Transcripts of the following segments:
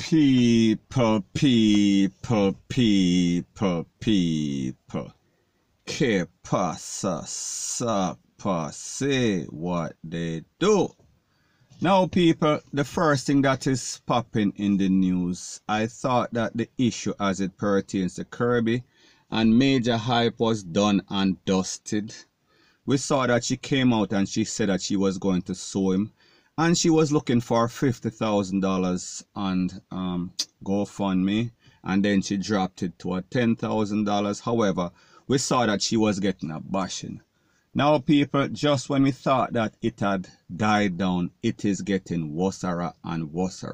people, people, people, people. Que pasa, sa pase, what they do. Now, people, the first thing that is popping in the news, I thought that the issue as it pertains to Kirby and major hype was done and dusted. We saw that she came out and she said that she was going to sue him and she was looking for fifty thousand dollars on um, GoFundMe, and then she dropped it to a ten thousand dollars. However, we saw that she was getting a bashing. Now, people, just when we thought that it had died down, it is getting worse and worse.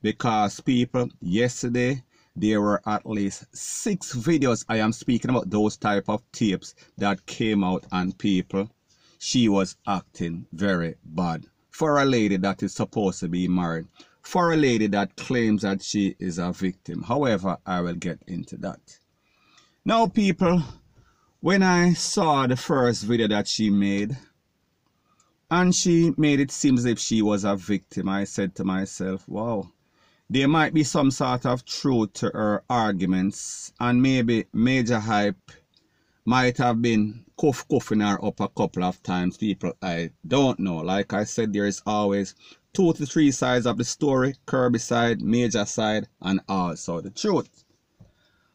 Because, people, yesterday there were at least six videos. I am speaking about those type of tips that came out, and people, she was acting very bad for a lady that is supposed to be married, for a lady that claims that she is a victim. However, I will get into that. Now, people, when I saw the first video that she made, and she made it seem as if she was a victim, I said to myself, wow, there might be some sort of truth to her arguments, and maybe major hype might have been cuff cuffing her up a couple of times. People, I don't know. Like I said, there is always two to three sides of the story Kirby side, major side, and also the truth.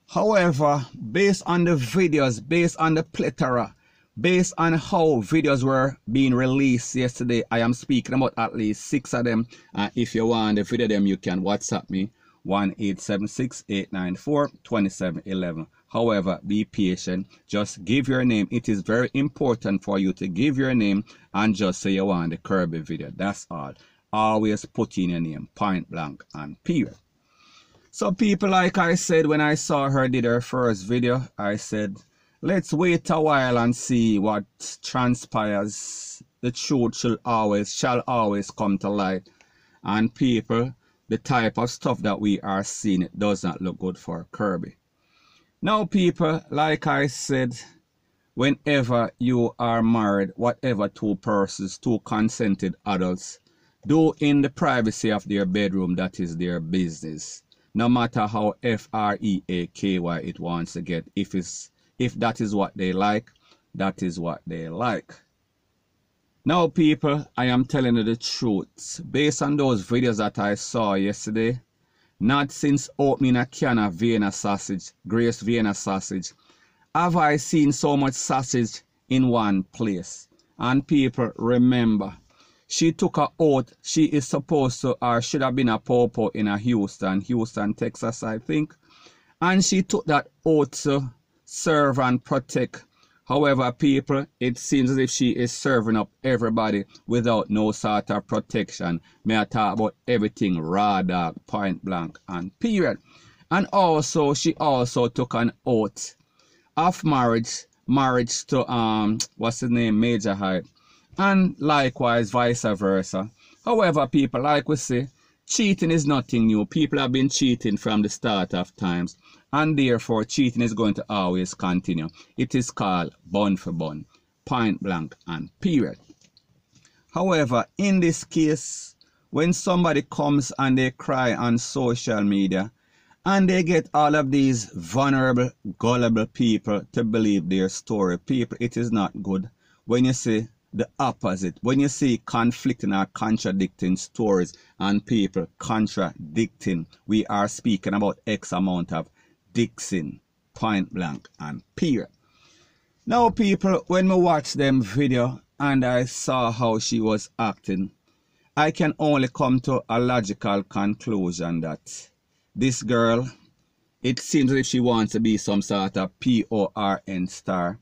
However, based on the videos, based on the plethora, based on how videos were being released yesterday, I am speaking about at least six of them. And if you want the video them, you can WhatsApp me 1-876-894-2711. However, be patient. Just give your name. It is very important for you to give your name and just say you want the Kirby video. That's all. Always put in your name, point blank and period. So people, like I said, when I saw her did her first video, I said, let's wait a while and see what transpires. The truth shall always, shall always come to light. And people, the type of stuff that we are seeing, it does not look good for Kirby. Now, people, like I said, whenever you are married, whatever two persons, two consented adults, do in the privacy of their bedroom, that is their business. No matter how F R E A K Y it wants to get, if it's if that is what they like, that is what they like. Now, people, I am telling you the truth. Based on those videos that I saw yesterday, not since opening a can of Vienna sausage, Grace Vienna sausage, have I seen so much sausage in one place. And people, remember, she took her oath. She is supposed to, or should have been a popo in a Houston, Houston, Texas, I think. And she took that oath to serve and protect However, people, it seems as if she is serving up everybody without no sort of protection. May I talk about everything raw dog, point blank, and period. And also, she also took an oath of marriage, marriage to, um, what's his name, Major Hyde. And likewise, vice versa. However, people, like we say, cheating is nothing new. People have been cheating from the start of times. And therefore, cheating is going to always continue. It is called bun for bun, point blank, and period. However, in this case, when somebody comes and they cry on social media and they get all of these vulnerable, gullible people to believe their story, people, it is not good when you see the opposite, when you see conflicting or contradicting stories and people contradicting, we are speaking about X amount of Dixon, Point Blank and Period. Now people, when we watch them video and I saw how she was acting, I can only come to a logical conclusion that this girl, it seems as if she wants to be some sort of P-O-R-N star.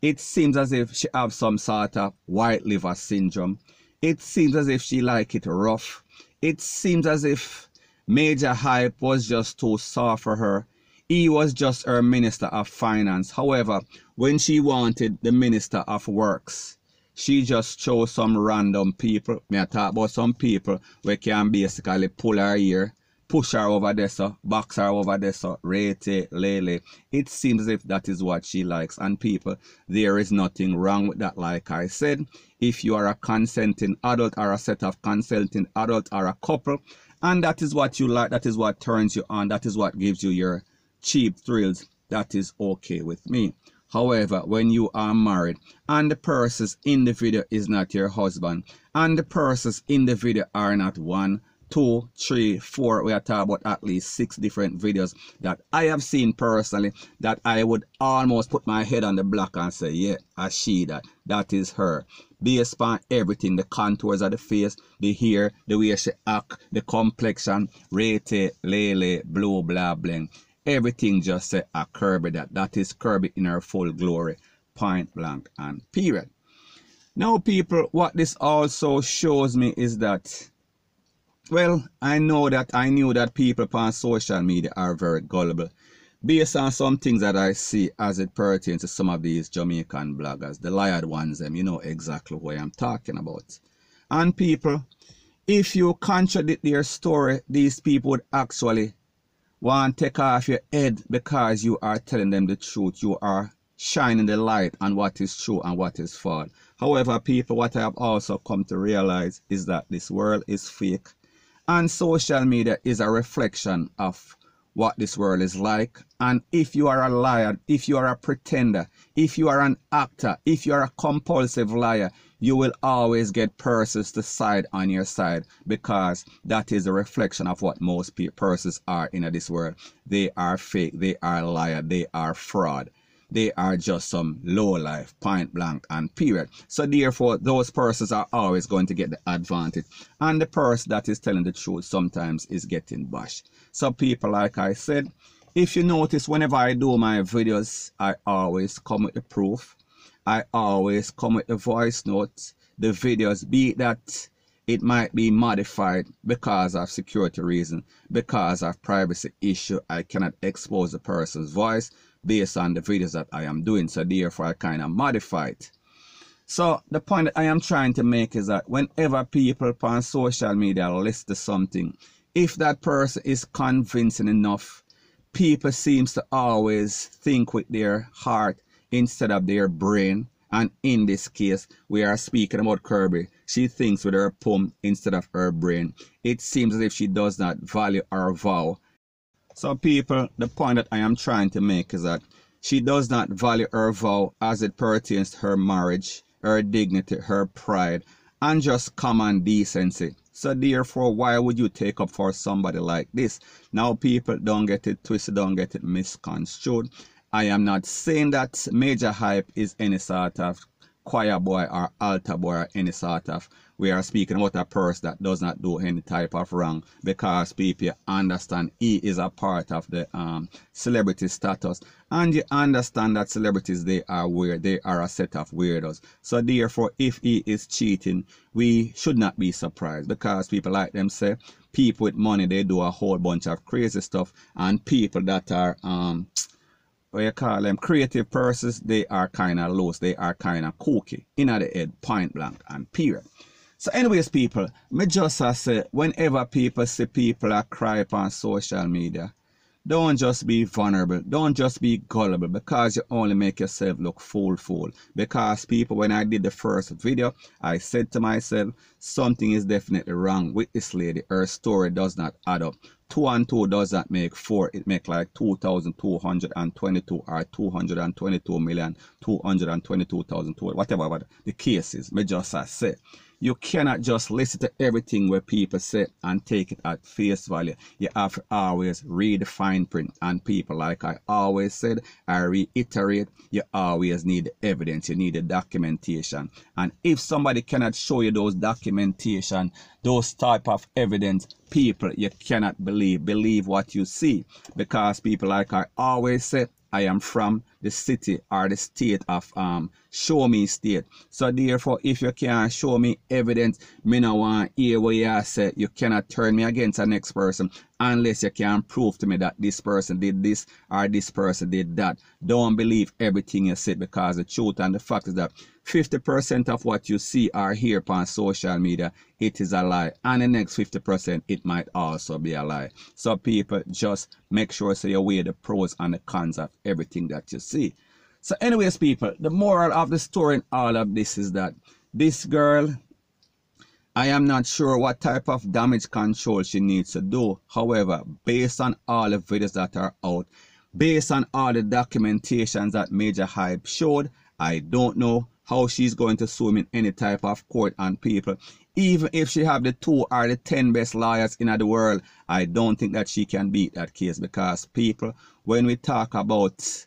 It seems as if she have some sort of white liver syndrome. It seems as if she like it rough. It seems as if major hype was just too soft for her he was just her minister of finance. However, when she wanted the minister of works, she just chose some random people. Me I talk about some people we can basically pull her here, push her over there, so, box her over there, so, rate, lele. It seems if that is what she likes. And people, there is nothing wrong with that. Like I said, if you are a consenting adult or a set of consenting adults or a couple, and that is what you like, that is what turns you on, that is what gives you your cheap thrills, that is okay with me. However, when you are married and the persons in the video is not your husband and the persons in the video are not one, two, three, four, we are talking about at least six different videos that I have seen personally that I would almost put my head on the block and say, yeah, I see that. That is her. Based on everything, the contours of the face, the hair, the way she act, the complexion, rate, lele, blue, blah, bling. Everything just say uh, a Kirby that. That is Kirby in her full glory, point blank and period. Now, people, what this also shows me is that, well, I know that I knew that people on social media are very gullible based on some things that I see as it pertains to some of these Jamaican bloggers, the liar ones, them, you know exactly what I'm talking about. And people, if you contradict their story, these people would actually want take off your head because you are telling them the truth. You are shining the light on what is true and what is false. However, people, what I have also come to realize is that this world is fake and social media is a reflection of what this world is like. And if you are a liar, if you are a pretender, if you are an actor, if you are a compulsive liar, you will always get purses to side on your side because that is a reflection of what most purses are in this world. They are fake, they are liar, they are fraud. They are just some low life, point blank, and period. So therefore, those persons are always going to get the advantage. And the person that is telling the truth sometimes is getting bashed. So people, like I said, if you notice, whenever I do my videos, I always come with the proof. I always come with the voice notes, the videos, be that it might be modified because of security reason, because of privacy issue. I cannot expose the person's voice based on the videos that I am doing. So therefore I kind of modify it. So the point that I am trying to make is that whenever people on social media list to something, if that person is convincing enough, people seems to always think with their heart instead of their brain. And in this case, we are speaking about Kirby. She thinks with her palm instead of her brain. It seems as if she does not value her vow so people, the point that I am trying to make is that she does not value her vow as it pertains to her marriage, her dignity, her pride, and just common decency. So therefore, why would you take up for somebody like this? Now people don't get it twisted, don't get it misconstrued. I am not saying that major hype is any sort of choir boy or altar boy or any sort of we are speaking about a person that does not do any type of wrong because people understand he is a part of the um, celebrity status and you understand that celebrities they are weird they are a set of weirdos so therefore if he is cheating we should not be surprised because people like them say people with money they do a whole bunch of crazy stuff and people that are um what you call them creative persons they are kind of loose they are kind of kooky in the head point blank and period so anyways, people, me just say, whenever people see people that cry on social media, don't just be vulnerable. Don't just be gullible because you only make yourself look fool fool. Because people, when I did the first video, I said to myself, something is definitely wrong with this lady. Her story does not add up. Two and two does not make four. It make like 2,222 or 222 million, 222,000, whatever the case is. Me just say you cannot just listen to everything where people say and take it at face value. You have to always read the fine print. And people, like I always said, I reiterate, you always need the evidence, you need the documentation. And if somebody cannot show you those documentation, those type of evidence, people, you cannot believe. Believe what you see. Because people, like I always said. I am from the city or the state of um show me state. So therefore if you can't show me evidence, me no want hear what you say. You cannot turn me against the next person unless you can prove to me that this person did this or this person did that. Don't believe everything you said because the truth and the fact is that 50% of what you see or hear on social media, it is a lie. And the next 50%, it might also be a lie. So people just make sure so you weigh the pros and the cons of everything that you see. So anyways, people, the moral of the story in all of this is that this girl, I am not sure what type of damage control she needs to do. However, based on all the videos that are out, based on all the documentations that Major Hype showed, I don't know how she's going to sue him in any type of court and people. Even if she have the two or the ten best lawyers in the world, I don't think that she can beat that case because people, when we talk about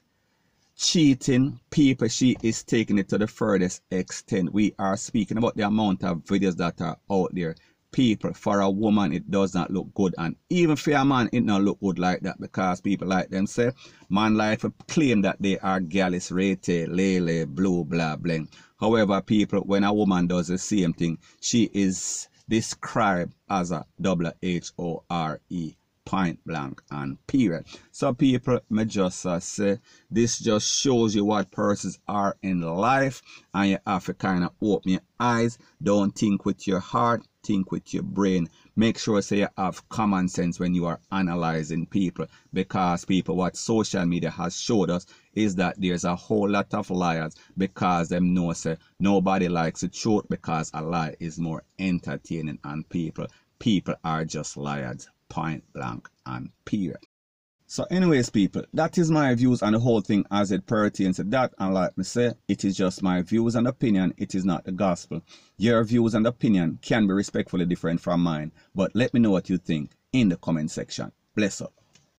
cheating people, she is taking it to the furthest extent. We are speaking about the amount of videos that are out there people, for a woman, it does not look good. And even for a man, it not look good like that because people like them say, man life claim that they are gallus, rete, lele, blue, blah, bling. However, people, when a woman does the same thing, she is described as a W-H-O-R-E point blank and period. So people may just uh, say this just shows you what persons are in life and you have to kind of open your eyes. Don't think with your heart think with your brain. Make sure say you have common sense when you are analyzing people because people what social media has showed us is that there's a whole lot of liars because them know say nobody likes the truth because a lie is more entertaining and people people are just liars point blank and period. So anyways, people, that is my views on the whole thing as it pertains to that. And like me say, it is just my views and opinion. It is not the gospel. Your views and opinion can be respectfully different from mine. But let me know what you think in the comment section. Bless up.